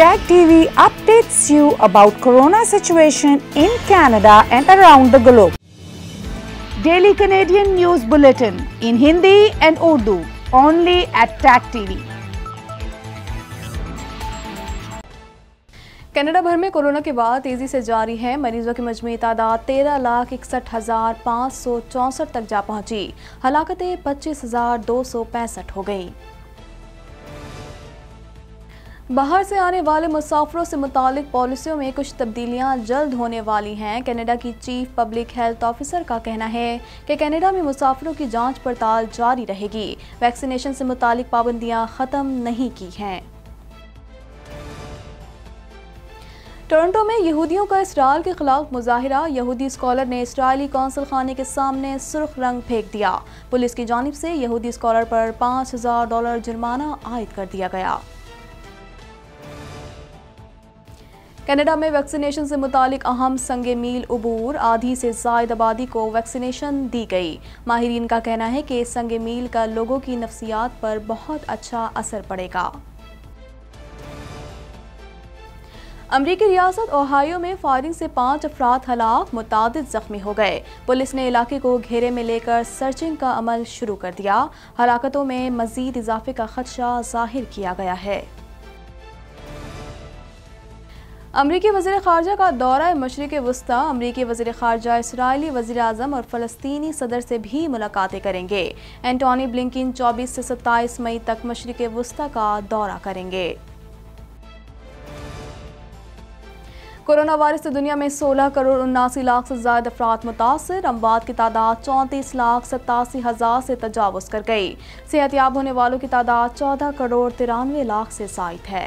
Tag TV updates you about corona situation in Canada and around the globe. Daily Canadian News Bulletin in Hindi and Urdu only at Tag TV. Canada भर में corona के बाद तेज़ी से जारी है मरीजों की मजमू तादाद तेरह लाख इकसठ हज़ार पाँच सौ चौंसठ तक जा पहुंची हलाकतें पच्चीस हज़ार दो सौ पैंसठ हो गईं बाहर से आने वाले मुसाफरों से मुतल पॉलिसियों में कुछ तब्दीलियां जल्द होने वाली हैं कनाडा की चीफ पब्लिक हेल्थ ऑफिसर का कहना है कि कनाडा में मुसाफरों की जांच पड़ताल जारी रहेगी वैक्सीनेशन से मुतालिक पाबंदियां ख़त्म नहीं की हैं टोरंटो में यहूदियों का इसराइल के खिलाफ मुजाहरा यहूदी स्कॉलर ने इसराइली कौंसल खाने के सामने सुर्ख रंग फेंक दिया पुलिस की जानब से यहूदी स्कॉलर पर पाँच हज़ार डॉलर जुर्माना आयद कर दिया गया कनाडा में वैक्सीनेशन से मुतालिक अहम संग मील अबूर आधी से जायद आबादी को वैक्सीनेशन दी गई माहरीन का कहना है कि इस संग मील का लोगों की नफसियात पर बहुत अच्छा असर पड़ेगा अमरीकी रियासत ओहायो में फायरिंग से पाँच अफराद हलाक मुताद जख्मी हो गए पुलिस ने इलाके को घेरे में लेकर सर्चिंग का अमल शुरू कर दिया हलाकतों में मजीद इजाफे का खदशा जाहिर किया गया है अमरीकी वजी खारजा का दौरा मशरक वस्ती अमरीकी वजी खारजा इसराइली वजी अजम और फ़लस्तनी सदर से भी मुलाकातें करेंगे एंटोनी ब्लिकिन चौबीस से सत्ताईस मई तक मशरक वस्ती का दौरा करेंगे कोरोना वायरस से दुनिया में 16 करोड़ उन्नासी लाख से ज्यादा अफराद मुतासर अमवाद की तादाद चौंतीस लाख सतासी हज़ार से तजावज़ कर गई सेहतयाब होने वालों की तादाद चौदह करोड़ तिरानवे लाख से साइट है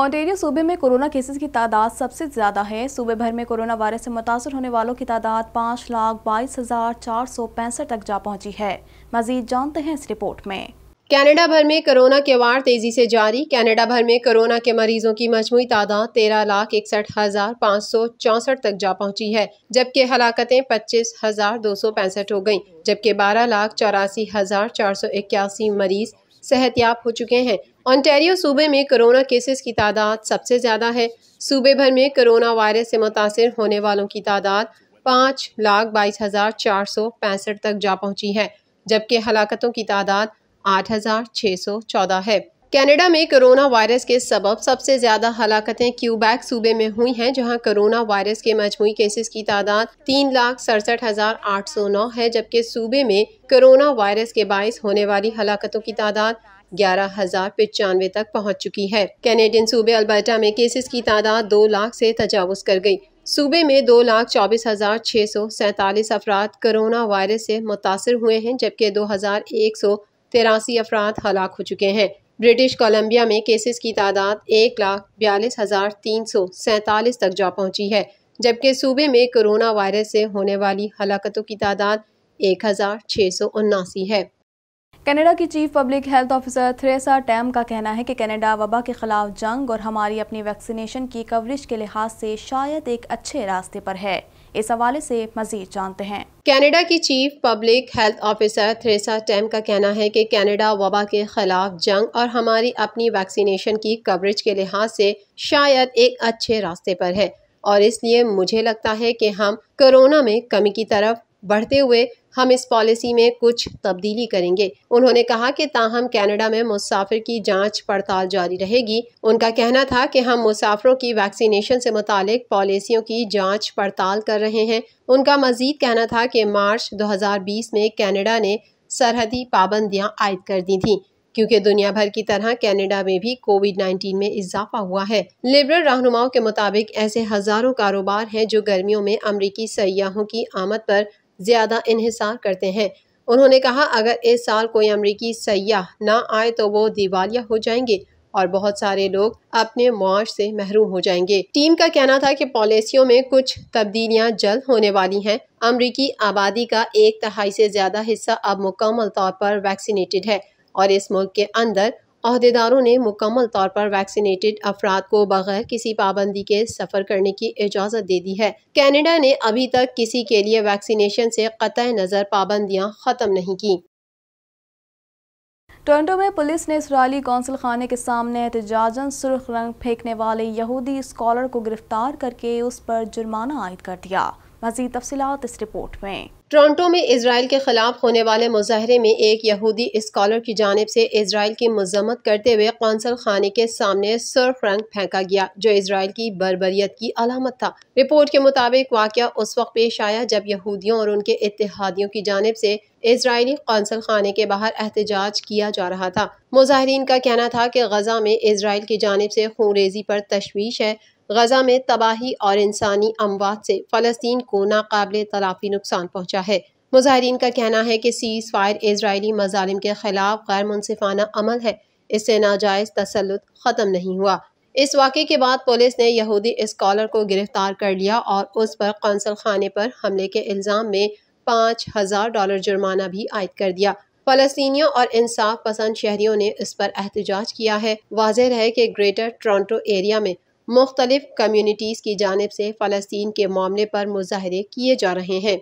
ऑन्टेरियो सूबे में कोरोना केसेस की तादाद सबसे ज़्यादा है सूबे भर में कोरोना वायरस से मुतासर होने वालों की तादाद पाँच लाख बाईस हज़ार चार सौ पैंसठ तक जा पहुंची है मजीद जानते हैं इस रिपोर्ट में कनाडा भर में कोरोना के वार तेजी से जारी कनाडा भर में कोरोना के मरीजों की मजमू तादाद तेरह लाख इकसठ हजार पाँच सौ चौंसठ तक जा पहुंची है जबकि हलाकतें पच्चीस हजार दो सौ पैंसठ हो गईं, जबकि बारह लाख चौरासी हजार चार सौ इक्यासी मरीज सेहतियाब हो चुके हैं ऑनटेरियो सूबे में कोरोना केसेस की तादाद सबसे ज़्यादा है सूबे भर में कोरोना वायरस से मुतासर होने वालों की तादाद पाँच लाख बाईस हज़ार चार सौ पैंसठ तक जा पहुंची है जबकि हलाकतों की तादाद आठ हज़ार छः सौ चौदह है कनाडा में कोरोना वायरस के सबब सबसे ज़्यादा हलाकतें क्यूबैक सूबे में हुई हैं जहां कोरोना वायरस के मजमू केसेस की तादाद तीन लाख सड़सठ हज़ार आठ सौ नौ है जबकि सूबे में कोरोना वायरस के बायस होने वाली हलाकतों की तादाद ग्यारह हजार पचानवे तक पहुंच चुकी है कैनेडियन सूबे अल्बर्टा में केसेस की तादाद दो लाख से तजावज कर गई सूबे में दो लाख चौबीस हजार छः सौ सैतालीस अफराद कोरोना वायरस से मुतासर हुए हैं जबकि दो हजार एक सौ तिरासी अफराद हलाक हो चुके हैं ब्रिटिश कोलंबिया में केसेस की तादाद एक लाख बयालीस हज़ार तीन सौ सैतालीस तक जा पहुंची है जबकि सूबे में कोरोना वायरस से होने वाली हलाकतों की तादाद एक हज़ार छः सौ उन्नासी है कनाडा की chief public health officer Theresa Tam का कहना है कि कनाडा वबा के खिलाफ जंग और हमारी अपनी वैक्सीनेशन की कवरेज के लिहाज से शायद एक अच्छे रास्ते पर है इस हवाले से मजीद जानते हैं कनाडा की chief public health officer Theresa Tam का कहना है कि कनाडा वबा के खिलाफ जंग और हमारी अपनी वैक्सीनेशन की कवरेज के लिहाज से शायद एक अच्छे रास्ते पर है और इसलिए मुझे लगता है कि हम कोरोना में कमी की तरफ बढ़ते हुए हम इस पॉलिसी में कुछ तब्दीली करेंगे उन्होंने कहा कि ताहम कनाडा में मुसाफिर की जांच पड़ताल जारी रहेगी उनका कहना था कि हम मुसाफिरों की वैक्सीनेशन से मुतालिक पॉलिसियों की जांच पड़ताल कर रहे हैं उनका मजीद कहना था कि मार्च 2020 में कनाडा ने सरहदी पाबंदियां आयद कर दी थीं क्योंकि दुनिया भर की तरह कनाडा में भी कोविड 19 में इजाफा हुआ है लिबरल रहनुमाओं के मुताबिक ऐसे हजारों कारोबार हैं जो गर्मियों में अमरीकी सयाहों की आमद पर ज़्यादा इहिसार करते हैं उन्होंने कहा अगर इस साल कोई अमरीकी सयाह ना आए तो वो दिवालिया हो जाएंगे और बहुत सारे लोग अपने मुआश से महरूम हो जाएंगे टीम का कहना था कि पॉलिसियों में कुछ तब्दीलियां जल्द होने वाली हैं अमरीकी आबादी का एक तहाई से ज़्यादा हिस्सा अब मुकम्मल तौर पर वैक्सीनेटेड है और इस मुल्क के अंदर अहदेदारों ने मुकम्मल तौर पर वैक्सीनेटेड अफराद को बगैर किसी पाबंदी के सफ़र करने की इजाज़त दे दी है कैनेडा ने अभी तक किसी के लिए वैक्सीनेशन से क़त नज़र पाबंदियाँ ख़त्म नहीं की टोरंटो में पुलिस ने इसराइली कौंसल खाने के सामने एहतजाजन सुर्ख रंग फेंकने वाले यहूदी स्कॉलर को गिरफ्तार करके उस पर जुर्माना आयद कर दिया मजीद तफसीत इस रिपोर्ट में टोरंटो में इसराइल के खिलाफ होने वाले मुजाहरे में एक यहूदी स्कॉलर की जानब से इसराइल की मजम्मत करते हुए कौंसल खाने के सामने सर फ्रैंक फेंका गया जो इसराइल की बरबरीत की अलामत था रिपोर्ट के मुताबिक वाक़ उस वक्त पेश आया जब यहूदियों और उनके इतिहादियों की जानब से इसराइली कौंसल खाने के बाहर एहतजाज किया जा रहा था मुजाहरीन का कहना था कि गजा में इसराइल की जानब से खून रेजी पर तशवीश है गजा में तबाही और इंसानी अमवात से फ़लस्तीन को नाकबिल तलाफी नुकसान पहुँचा है मुजाहरीन का कहना है कि सीज़ फायर इसराइली मजालिम के खिलाफ गैर मुनफाना अमल है इससे नाजायज़ तसलुत ख़त्म नहीं हुआ इस वाक़े के बाद पुलिस ने यहूदी स्कॉलर को गिरफ्तार कर लिया और उस पर कौंसल खाने पर हमले के इल्ज़ाम में पाँच हज़ार डॉलर जुर्माना भी आयद कर दिया फ़लस्तियों और इंसाफ पसंद शहरियों ने इस पर एहतजाज किया है वाजह है कि ग्रेटर टोरटो एरिया में मुख्तलिफ़ कम्यूनिटीज़ की जानब से फ़लस्तीन के मामले पर मुजाहरे किए जा रहे हैं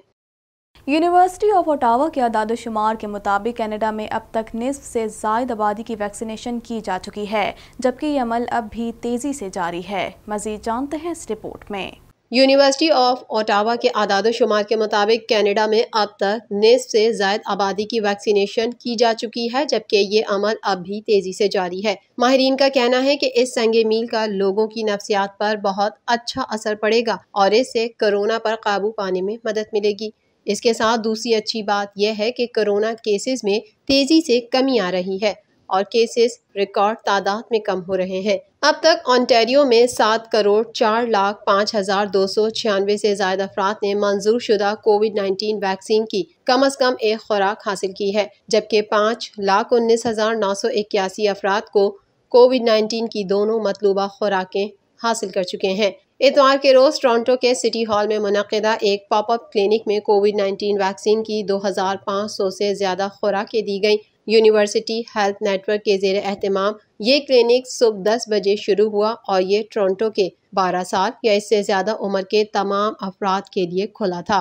यूनिवर्सिटी ऑफ ओटावा के अदाद शुमार के मुताबिक कनाडा में अब तक निसफ से जायद आबादी की वैक्सीनेशन की जा चुकी है जबकि ये अमल अब भी तेज़ी से जारी है मज़ीद जानते हैं इस रिपोर्ट में यूनिवर्सिटी ऑफ ओटावा के आदाद शुमार के मुताबिक कनाडा में अब तक नेस से जायद आबादी की वैक्सीनेशन की जा चुकी है जबकि ये अमल अब भी तेज़ी से जारी है माहरीन का कहना है कि इस संग मील का लोगों की नफसियात पर बहुत अच्छा असर पड़ेगा और इससे कोरोना पर काबू पाने में मदद मिलेगी इसके साथ दूसरी अच्छी बात यह है कि कोरोना केसेस में तेज़ी से कमी आ रही है और केसेस रिकॉर्ड तादाद में कम हो रहे हैं अब तक ऑन्टेरियो में सात करोड़ चार लाख पाँच हजार दो सौ छियानवे ऐसी ज्यादा अफराद ने मंजूर शुदा कोविड नाइन्टीन वैक्सीन की कम अज कम एक खुराक हासिल की है जबकि पाँच लाख उन्नीस हजार नौ सौ इक्यासी अफराद को कोविड नाइन्टीन की दोनों मतलूबा खुराकें हासिल कर चुके हैं इतवार के रोज टोरंटो के सिटी हॉल में मनदा एक पॉपअप क्लिनिक में कोविड 19 वैक्सीन की 2,500 से ज़्यादा खुराकें दी गईं यूनिवर्सिटी हेल्थ नेटवर्क के जेर अहतमाम ये क्लिनिक सुबह दस बजे शुरू हुआ और ये टोरंटो के बारह साल या इससे ज़्यादा उम्र के तमाम अफराद के लिए खुला था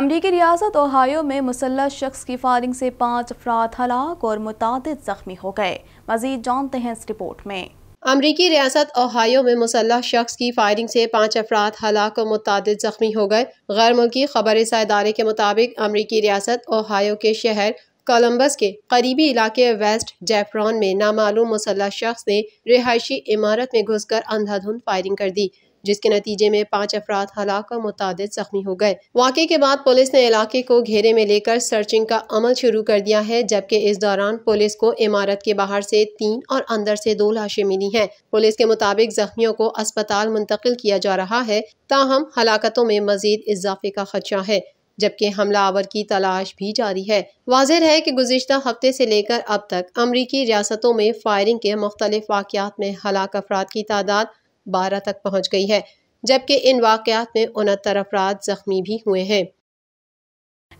अमरीकी रियासत ओहायो में मुसल्ह शख्स की फायरिंग से पाँच अफराद हलाक और मुतद जख्मी हो गए मजीद जानते हैं इस रिपोर्ट में अमरीकी रियासत ओहायो में मुसल्ह शख्स की फायरिंग से पाँच अफराद हलाक और मुतद ज़ख्मी हो गए गैर मुल्की खबर इस इदारे के मुताबिक अमरीकी रियासत ओहायो के शहर कोलंबस के करीबी इलाके वेस्ट जैफरॉन में नामालूम मुसल्ह शख्स ने रिहायशी इमारत में घुसकर अंधाधुंध फायरिंग कर दी जिसके नतीजे में पाँच अफराद हलाक और मुतद जख्मी हो गए वाक़े के बाद पुलिस ने इलाके को घेरे में लेकर सर्चिंग का अमल शुरू कर दिया है जबकि इस दौरान पुलिस को इमारत के बाहर से तीन और अंदर से दो लाशें मिली हैं पुलिस के मुताबिक जख्मियों को अस्पताल मुंतकिल किया जा रहा है ताहम हलाकतों में मजीद इजाफे का खदशा है जबकि हमलावर की तलाश भी जारी है वाजह है कि गुजशत हफ्ते से लेकर अब तक अमरीकी रियासतों में फायरिंग के मुख्तलिफ वाक़ात में हलाक अफराद की तादाद बारह तक पहुँच गई है जबकि इन वाक़ात में उनहत्तर अफराद ज़ख्मी भी हुए हैं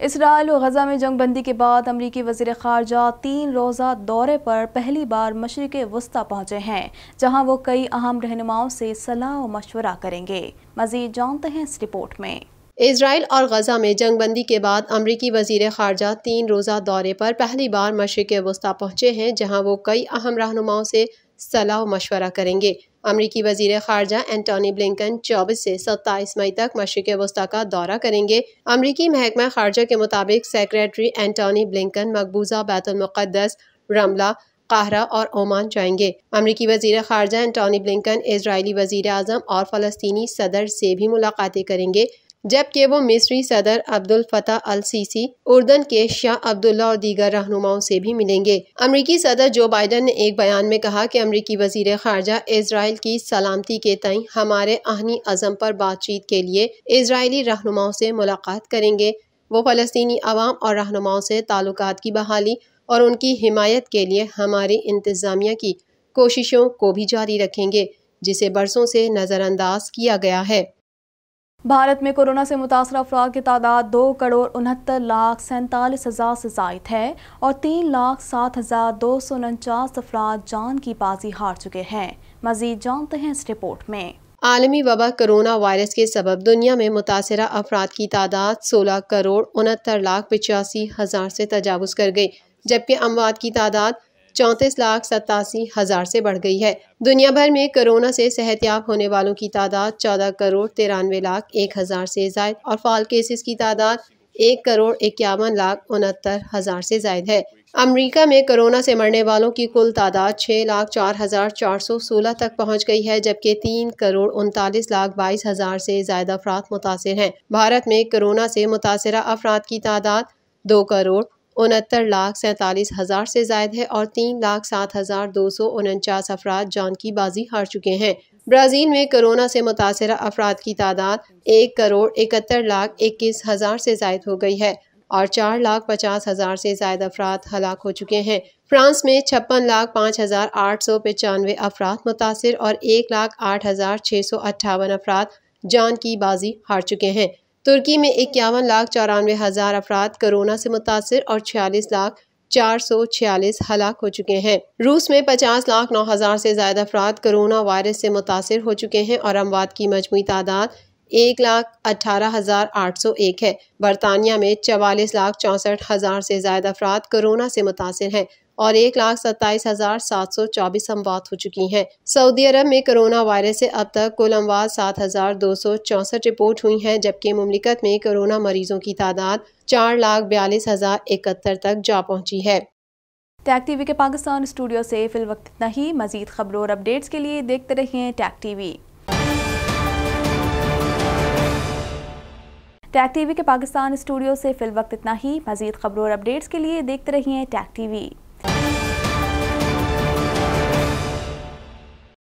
इसराइल और गजा में जंग बंदी के बाद अमरीकी वजी खारजा तीन रोज़ा दौरे पर पहली बार मशरक वस्ती पहुँचे हैं जहाँ वो कई अहम रहनुमाओं से सलाह मशवरा करेंगे मज़ीद जानते हैं इस रिपोर्ट में इसराइल और गजा में जंगबंदी के बाद अमरीकी वजीर खारजा तीन रोज़ा दौरे पर पहली बार मशरक़ वस्ती पहुँचे हैं जहाँ वो कई अहम रहनुमाओं से सलाह मशवरा करेंगे अमरीकी वजीर खारजा एंटोनी ब्लिंकन 24 से 27 मई तक मशरक़ वस्ती का दौरा करेंगे अमरीकी महकमा खारजा के मुताबिक सेक्रेटरी एंटोनी ब्लिंकन मकबूजा बैतुलमक़दस रमला काहरा और ओमान जाएंगे अमरीकी वजीर खारजा एंटोनी ब्लिंकन इसराइली वजीर अजम और फ़लस्तनी सदर से भी मुलाकातें करेंगे जबकि वो मिस्री सदर अब्दुल फतेह अल सीसी उर्दन के शाह अब्दुल्ला और दीगर रहनुमाओं से भी मिलेंगे अमरीकी सदर जो बाइडन ने एक बयान में कहा कि अमरीकी वजीर खारजा इसराइल की सलामती के तय हमारे आहनी अजम पर बातचीत के लिए इसराइली रहनुमाओं से मुलाकात करेंगे वो फ़लस्तनी आवाम और रहनुमाओं से ताल्लुक की बहाली और उनकी हिमायत के लिए हमारी इंतज़ामिया की कोशिशों को भी जारी रखेंगे जिसे बरसों से नज़रअंदाज किया गया है भारत में कोरोना से मुतासर अफराद की तादाद दो करोड़ उनहत्तर लाख सैंतालीस हज़ार से जायद है और तीन लाख सात हज़ार दो सौ उनचास अफराद जान की बाजी हार चुके हैं मजीद जानते हैं इस रिपोर्ट में आलमी वबा कोरोना वायरस के सबब दुनिया में मुतासर अफराद की तादाद सोलह करोड़ उनहत्तर लाख पचासी हज़ार से तजावज़ कर गई जबकि अमवात की तादाद चौंतीस लाख सतासी हज़ार से बढ़ गई है दुनिया भर में कोरोना से सेहतियाब होने वालों की तादाद चौदह करोड़ तिरानवे लाख एक हज़ार से जायद और फाल केसेस की तादाद एक करोड़ इक्यावन लाख उनहत्तर हज़ार से जायद है अमेरिका में कोरोना से मरने वालों की कुल तादाद छः लाख चार हज़ार चार सौ सोलह तक पहुंच गई है जबकि तीन करोड़ उनतालीस लाख बाईस हज़ार से ज़्यादा अफराद मुतासर हैं भारत में कोरोना से मुतासर अफराद की तादाद दो करोड़ उनहत्तर लाख सैंतालीस हज़ार से जायद है और तीन लाख सात हज़ार दो सौ उनचास अफराद जान की बाजी हार चुके हैं ब्राज़ील में कोरोना से मुतासर अफराद की तादाद एक करोड़ इकहत्तर लाख इक्कीस हज़ार से जायद हो गई है और चार लाख पचास हज़ार से जायद अफराद हलाक हो चुके हैं फ्रांस में छप्पन लाख पाँच हज़ार आठ सौ पचानवे अफराद मुतासर और एक लाख आठ हज़ार छः सौ अट्ठावन अफराद जान की बाजी हार चुके हैं तुर्की में इक्यावन लाख चौरानवे हज़ार अफराद कोरोना से मुतासर और छियालीस लाख चार सौ छियालीस हलाक हो चुके हैं रूस में पचास लाख नौ हज़ार से ज्यादा अफराद कोरोना वायरस से मुतासर हो चुके हैं और अमवात की मजमू तादाद एक लाख अट्ठारह हज़ार आठ सौ एक है बरतानिया में चवालीस लाख चौंसठ हज़ार से ज्यादा अफराद कोरोना से मुतासर हैं और एक लाख सत्ताईस हजार सात सौ चौबीस अमवात हो चुकी हैं सऊदी अरब में कोरोना वायरस से अब तक कुल अमवात सात हजार दो सौ चौंसठ रिपोर्ट हुई हैं जबकि ममलिकत में कोरोना मरीजों की तादाद चार लाख बयालीस हजार इकहत्तर तक जा पहुंची है टैग टीवी के पाकिस्तान स्टूडियो से फिल वक्त इतना ही मजीद खबरों और अपडेट्स के लिए देखते रहिए टैग टीवी टैग टीवी के पाकिस्तान स्टूडियो से फिल वक्त इतना ही मजीद खबरों और अपडेट्स के लिए देखते रहिए टैग टीवी